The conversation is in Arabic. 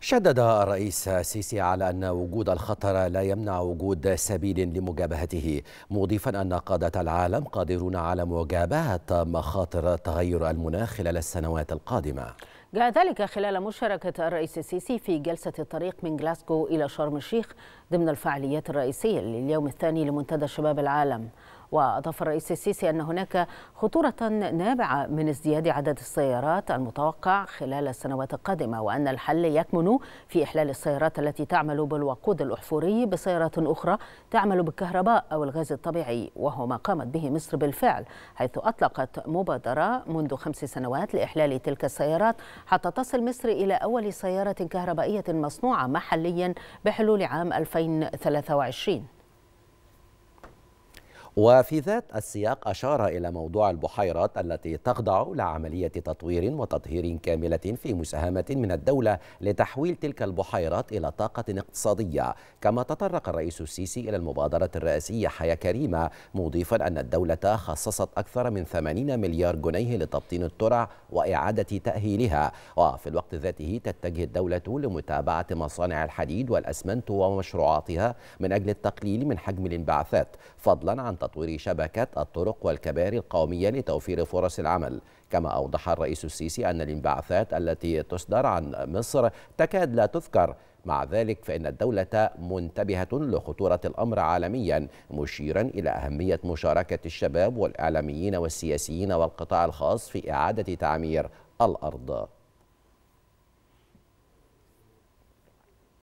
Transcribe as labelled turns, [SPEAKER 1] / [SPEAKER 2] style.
[SPEAKER 1] شدد الرئيس السيسي على أن وجود الخطر لا يمنع وجود سبيل لمجابهته مضيفا أن قادة العالم قادرون على مجابهة مخاطر تغير المناخ خلال السنوات القادمة
[SPEAKER 2] جاء ذلك خلال مشاركة الرئيس السيسي في جلسة الطريق من جلاسكو إلى شرم الشيخ ضمن الفعاليات الرئيسية لليوم الثاني لمنتدى شباب العالم وأضاف الرئيس السيسي أن هناك خطورة نابعة من ازدياد عدد السيارات المتوقع خلال السنوات القادمة وأن الحل يكمن في إحلال السيارات التي تعمل بالوقود الأحفوري بسيارات أخرى تعمل بالكهرباء أو الغاز الطبيعي وهو ما قامت به مصر بالفعل حيث أطلقت مبادرة منذ خمس سنوات لإحلال تلك السيارات حتى تصل مصر إلى أول سيارة كهربائية مصنوعة محليا بحلول عام 2023
[SPEAKER 1] وفي ذات السياق أشار إلى موضوع البحيرات التي تخضع لعملية تطوير وتطهير كاملة في مساهمة من الدولة لتحويل تلك البحيرات إلى طاقة اقتصادية كما تطرق الرئيس السيسي إلى المبادرة الرئاسية حياة كريمة مضيفا أن الدولة خصصت أكثر من 80 مليار جنيه لتبطين الترع وإعادة تأهيلها وفي الوقت ذاته تتجه الدولة لمتابعة مصانع الحديد والأسمنت ومشروعاتها من أجل التقليل من حجم الانبعاثات فضلا عن تطوير شبكة الطرق والكباري القومية لتوفير فرص العمل كما أوضح الرئيس السيسي أن الانبعاثات التي تصدر عن مصر تكاد لا تذكر مع ذلك فإن الدولة منتبهة لخطورة الأمر عالميا مشيرا إلى أهمية مشاركة الشباب والإعلاميين والسياسيين والقطاع الخاص في إعادة تعمير الأرض